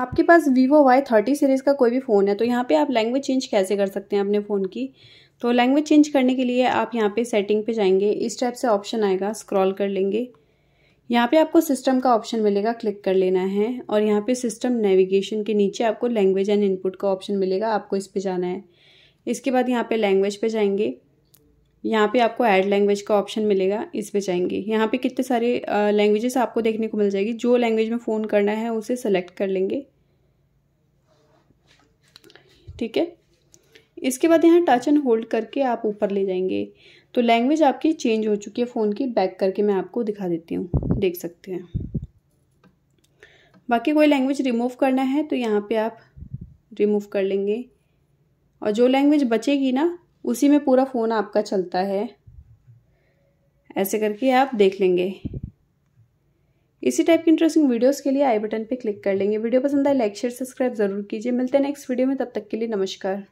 आपके पास Vivo Y thirty series का कोई भी फ़ोन है तो यहाँ पे आप लैंग्वेज चेंज कैसे कर सकते हैं अपने फ़ोन की तो लैंग्वेज चेंज करने के लिए आप यहाँ पे सेटिंग पे जाएंगे इस टाइप से ऑप्शन आएगा स्क्रॉल कर लेंगे यहाँ पे आपको सिस्टम का ऑप्शन मिलेगा क्लिक कर लेना है और यहाँ पे सिस्टम नेविगेशन के नीचे आपको लैंग्वेज एंड इनपुट का ऑप्शन मिलेगा आपको इस पर जाना है इसके बाद यहाँ पर लैंग्वेज पर जाएंगे यहाँ पे आपको ऐड लैंग्वेज का ऑप्शन मिलेगा इस पे जाएंगे यहाँ पे कितने सारे लैंग्वेजेस आपको देखने को मिल जाएगी जो लैंग्वेज में फ़ोन करना है उसे सेलेक्ट कर लेंगे ठीक है इसके बाद यहाँ टच एंड होल्ड करके आप ऊपर ले जाएंगे तो लैंग्वेज आपकी चेंज हो चुकी है फ़ोन की बैक करके मैं आपको दिखा देती हूँ देख सकते हैं बाकी कोई लैंग्वेज रिमूव करना है तो यहाँ पे आप रिमूव कर लेंगे और जो लैंग्वेज बचेगी ना उसी में पूरा फ़ोन आपका चलता है ऐसे करके आप देख लेंगे इसी टाइप की इंटरेस्टिंग वीडियोस के लिए आई बटन पे क्लिक कर लेंगे वीडियो पसंद आए लाइक शेयर सब्सक्राइब जरूर कीजिए मिलते हैं नेक्स्ट वीडियो में तब तक के लिए नमस्कार